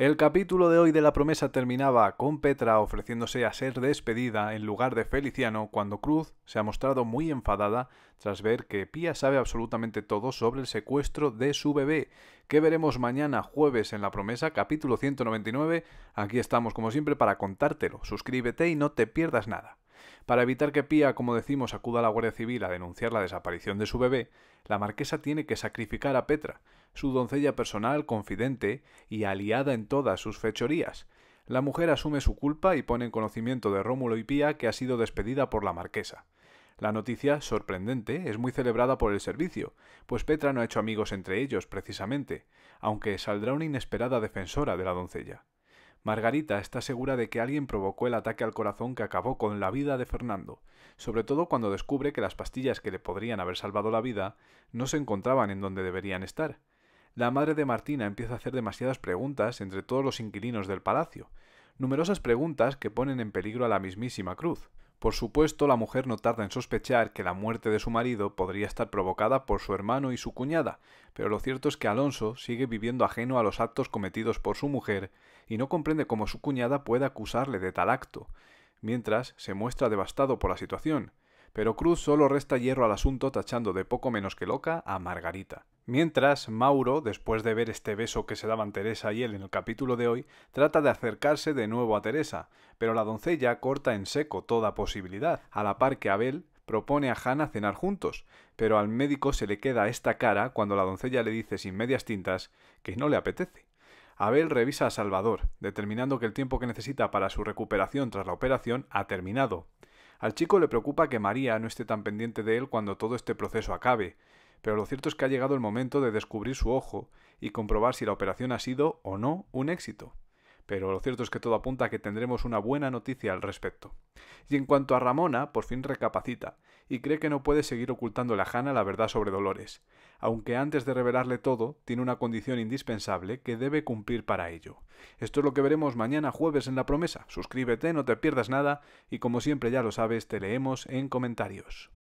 El capítulo de hoy de la promesa terminaba con Petra ofreciéndose a ser despedida en lugar de Feliciano cuando Cruz se ha mostrado muy enfadada tras ver que Pía sabe absolutamente todo sobre el secuestro de su bebé, que veremos mañana jueves en la promesa capítulo 199. Aquí estamos como siempre para contártelo. Suscríbete y no te pierdas nada. Para evitar que Pía, como decimos, acuda a la Guardia Civil a denunciar la desaparición de su bebé, la marquesa tiene que sacrificar a Petra, su doncella personal, confidente y aliada en todas sus fechorías. La mujer asume su culpa y pone en conocimiento de Rómulo y Pía que ha sido despedida por la marquesa. La noticia, sorprendente, es muy celebrada por el servicio, pues Petra no ha hecho amigos entre ellos, precisamente, aunque saldrá una inesperada defensora de la doncella. Margarita está segura de que alguien provocó el ataque al corazón que acabó con la vida de Fernando, sobre todo cuando descubre que las pastillas que le podrían haber salvado la vida no se encontraban en donde deberían estar. La madre de Martina empieza a hacer demasiadas preguntas entre todos los inquilinos del palacio, numerosas preguntas que ponen en peligro a la mismísima Cruz. Por supuesto, la mujer no tarda en sospechar que la muerte de su marido podría estar provocada por su hermano y su cuñada, pero lo cierto es que Alonso sigue viviendo ajeno a los actos cometidos por su mujer y no comprende cómo su cuñada puede acusarle de tal acto, mientras se muestra devastado por la situación, pero Cruz solo resta hierro al asunto tachando de poco menos que loca a Margarita. Mientras, Mauro, después de ver este beso que se daban Teresa y él en el capítulo de hoy, trata de acercarse de nuevo a Teresa, pero la doncella corta en seco toda posibilidad, a la par que Abel propone a Hannah cenar juntos, pero al médico se le queda esta cara cuando la doncella le dice sin medias tintas que no le apetece. Abel revisa a Salvador, determinando que el tiempo que necesita para su recuperación tras la operación ha terminado, al chico le preocupa que María no esté tan pendiente de él cuando todo este proceso acabe, pero lo cierto es que ha llegado el momento de descubrir su ojo y comprobar si la operación ha sido o no un éxito. Pero lo cierto es que todo apunta a que tendremos una buena noticia al respecto. Y en cuanto a Ramona, por fin recapacita y cree que no puede seguir ocultando a jana la verdad sobre Dolores, aunque antes de revelarle todo, tiene una condición indispensable que debe cumplir para ello. Esto es lo que veremos mañana jueves en La Promesa. Suscríbete, no te pierdas nada, y como siempre ya lo sabes, te leemos en comentarios.